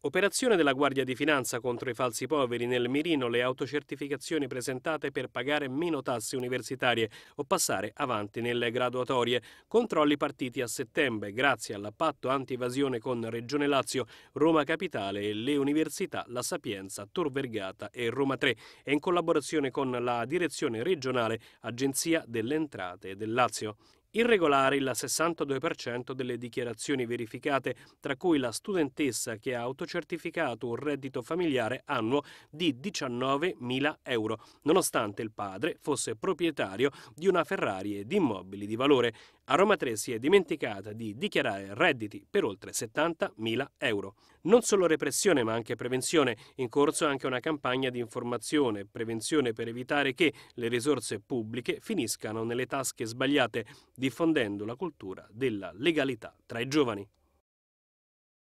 Operazione della Guardia di Finanza contro i falsi poveri nel mirino le autocertificazioni presentate per pagare meno tasse universitarie o passare avanti nelle graduatorie. Controlli partiti a settembre grazie all'appatto anti-evasione con Regione Lazio, Roma Capitale e le università La Sapienza, Tor Vergata e Roma 3 e in collaborazione con la Direzione Regionale Agenzia delle Entrate del Lazio. Irregolare il 62% delle dichiarazioni verificate, tra cui la studentessa che ha autocertificato un reddito familiare annuo di 19.000 euro, nonostante il padre fosse proprietario di una Ferrari ed immobili di valore. A Roma 3 si è dimenticata di dichiarare redditi per oltre 70.000 euro. Non solo repressione ma anche prevenzione. In corso anche una campagna di informazione, prevenzione per evitare che le risorse pubbliche finiscano nelle tasche sbagliate, diffondendo la cultura della legalità tra i giovani.